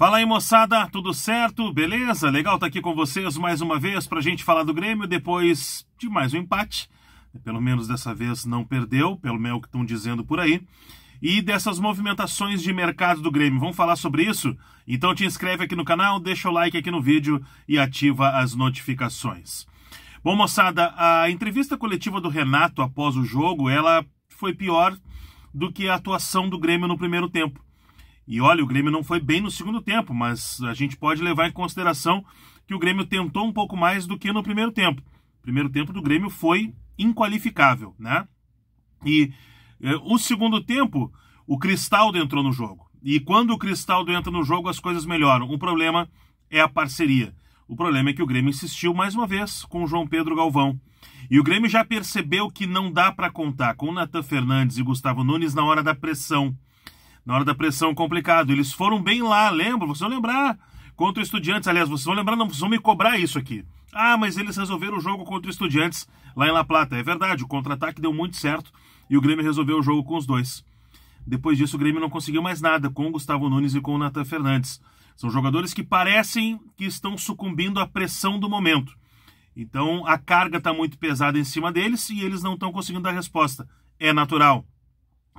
Fala aí moçada, tudo certo? Beleza? Legal estar tá aqui com vocês mais uma vez para a gente falar do Grêmio depois de mais um empate. Pelo menos dessa vez não perdeu, pelo menos é que estão dizendo por aí. E dessas movimentações de mercado do Grêmio, vamos falar sobre isso? Então te inscreve aqui no canal, deixa o like aqui no vídeo e ativa as notificações. Bom moçada, a entrevista coletiva do Renato após o jogo, ela foi pior do que a atuação do Grêmio no primeiro tempo. E olha, o Grêmio não foi bem no segundo tempo, mas a gente pode levar em consideração que o Grêmio tentou um pouco mais do que no primeiro tempo. O primeiro tempo do Grêmio foi inqualificável, né? E eh, o segundo tempo, o Cristaldo entrou no jogo. E quando o Cristaldo entra no jogo, as coisas melhoram. O problema é a parceria. O problema é que o Grêmio insistiu mais uma vez com o João Pedro Galvão. E o Grêmio já percebeu que não dá para contar com Natan Fernandes e Gustavo Nunes na hora da pressão. Na hora da pressão, complicado. Eles foram bem lá, lembro, vocês vão lembrar. Contra o Estudiantes, aliás, vocês vão lembrar, não, vocês vão me cobrar isso aqui. Ah, mas eles resolveram o jogo contra o Estudiantes lá em La Plata. É verdade, o contra-ataque deu muito certo e o Grêmio resolveu o jogo com os dois. Depois disso, o Grêmio não conseguiu mais nada com o Gustavo Nunes e com o Nathan Fernandes. São jogadores que parecem que estão sucumbindo à pressão do momento. Então a carga está muito pesada em cima deles e eles não estão conseguindo dar resposta. É natural.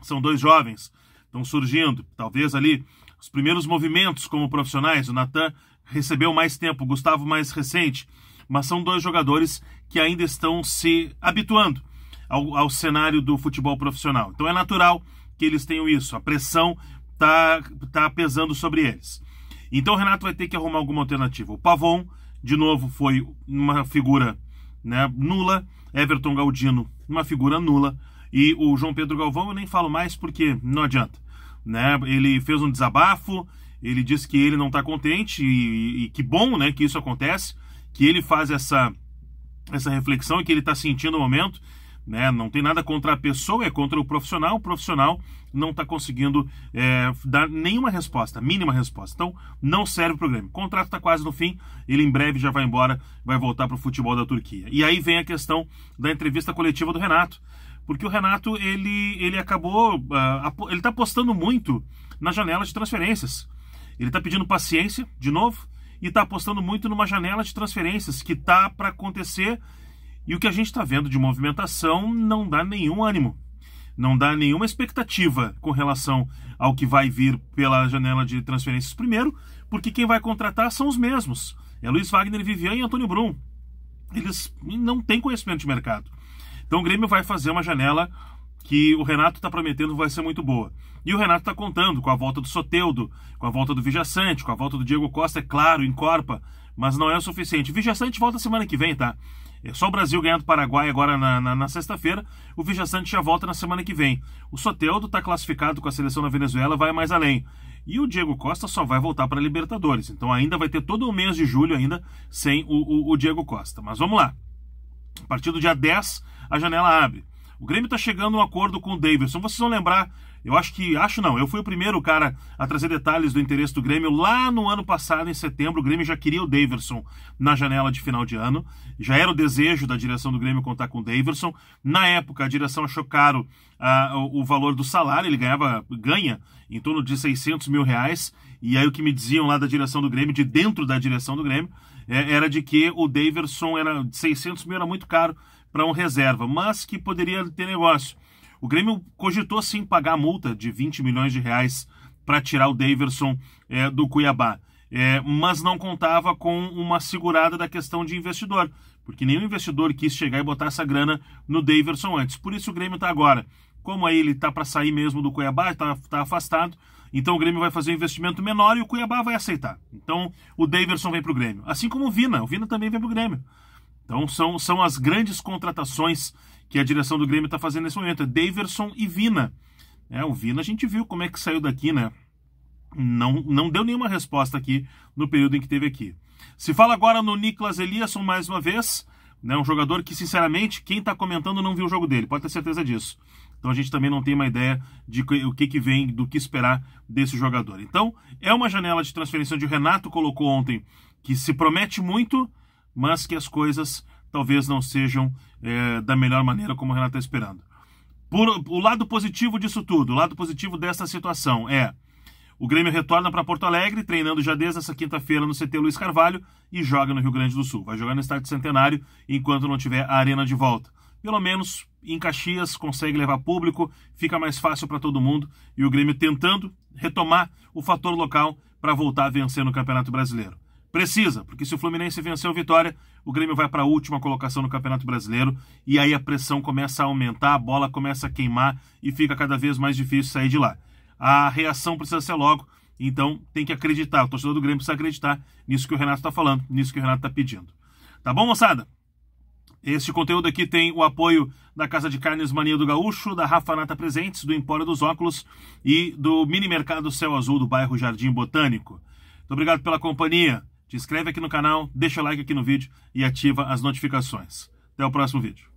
São dois jovens, estão surgindo. Talvez ali os primeiros movimentos como profissionais, o Natan recebeu mais tempo, o Gustavo mais recente, mas são dois jogadores que ainda estão se habituando ao, ao cenário do futebol profissional. Então é natural que eles tenham isso, a pressão está tá pesando sobre eles. Então o Renato vai ter que arrumar alguma alternativa. O Pavon, de novo, foi uma figura né, nula, Everton Galdino, uma figura nula, e o João Pedro Galvão eu nem falo mais porque não adianta né? Ele fez um desabafo, ele disse que ele não está contente e, e, que bom, né, que isso acontece, que ele faz essa essa reflexão e que ele está sentindo no momento, né? Não tem nada contra a pessoa, é contra o profissional. O profissional não está conseguindo é, dar nenhuma resposta, mínima resposta. Então, não serve para o Grêmio. O contrato está quase no fim, ele em breve já vai embora, vai voltar para o futebol da Turquia. E aí vem a questão da entrevista coletiva do Renato porque o Renato ele, ele acabou uh, ele está apostando muito na janela de transferências. Ele está pedindo paciência de novo e está apostando muito numa janela de transferências que tá para acontecer e o que a gente está vendo de movimentação não dá nenhum ânimo, não dá nenhuma expectativa com relação ao que vai vir pela janela de transferências primeiro, porque quem vai contratar são os mesmos. É Luiz Wagner, Vivian e Antônio Brum. Eles não têm conhecimento de mercado. Então o Grêmio vai fazer uma janela que o Renato está prometendo vai ser muito boa. E o Renato está contando com a volta do Soteudo, com a volta do Vijaçante, com a volta do Diego Costa, é claro, encorpa, mas não é o suficiente. O Vijaçante volta semana que vem, tá? É só o Brasil ganhar do Paraguai agora na, na, na sexta-feira. O Vijaçante já volta na semana que vem. O Soteudo está classificado com a seleção da Venezuela, vai mais além. E o Diego Costa só vai voltar para a Libertadores. Então ainda vai ter todo o mês de julho ainda sem o, o, o Diego Costa. Mas vamos lá. A partir do dia 10, a janela abre. O Grêmio está chegando a um acordo com o Davidson. Vocês vão lembrar, eu acho que. Acho não, eu fui o primeiro cara a trazer detalhes do interesse do Grêmio lá no ano passado, em setembro. O Grêmio já queria o Davidson na janela de final de ano. Já era o desejo da direção do Grêmio contar com o Davidson. Na época, a direção achou caro ah, o, valor do salário, ele ganhava, ganha em torno de 600 mil reais. E aí o que me diziam lá da direção do Grêmio, de dentro da direção do Grêmio, é, era de que o Daverson era 600 mil, era muito caro para um reserva, mas que poderia ter negócio. O Grêmio cogitou sim pagar a multa de 20 milhões de reais para tirar o Daverson é, do Cuiabá, é, mas não contava com uma segurada da questão de investidor, porque nenhum investidor quis chegar e botar essa grana no Daverson antes. Por isso o Grêmio está agora. Como aí ele está para sair mesmo do Cuiabá, está tá afastado, então o Grêmio vai fazer um investimento menor e o Cuiabá vai aceitar. Então o Daverson vem para o Grêmio. Assim como o Vina, o Vina também vem para o Grêmio. Então são, são as grandes contratações que a direção do Grêmio está fazendo nesse momento. É Daverson e Vina. É, o Vina a gente viu como é que saiu daqui, né? Não, não deu nenhuma resposta aqui no período em que teve aqui. Se fala agora no Niklas Eliasson mais uma vez. Né, um jogador que, sinceramente, quem está comentando não viu o jogo dele, pode ter certeza disso. Então a gente também não tem uma ideia de que, o que, que vem, do que esperar desse jogador. Então, é uma janela de transferência onde o Renato colocou ontem que se promete muito, mas que as coisas talvez não sejam é, da melhor maneira como o Renato está esperando. Por, o lado positivo disso tudo, o lado positivo dessa situação é o Grêmio retorna para Porto Alegre, treinando já desde essa quinta-feira no CT Luiz Carvalho e joga no Rio Grande do Sul. Vai jogar no Estádio Centenário enquanto não tiver a arena de volta. Pelo menos em Caxias consegue levar público, fica mais fácil para todo mundo e o Grêmio tentando retomar o fator local para voltar a vencer no Campeonato Brasileiro. Precisa, porque se o Fluminense venceu o Vitória, o Grêmio vai para a última colocação no Campeonato Brasileiro e aí a pressão começa a aumentar, a bola começa a queimar e fica cada vez mais difícil sair de lá. A reação precisa ser logo, então tem que acreditar. O torcedor do Grêmio precisa acreditar nisso que o Renato está falando, nisso que o Renato está pedindo. Tá bom, moçada? Este conteúdo aqui tem o apoio da Casa de Carnes Mania do Gaúcho, da Rafa Nata Presentes, do Empório dos Óculos e do Mini Mercado Céu Azul do bairro Jardim Botânico. Muito obrigado pela companhia. Te inscreve aqui no canal, deixa like aqui no vídeo e ativa as notificações. Até o próximo vídeo.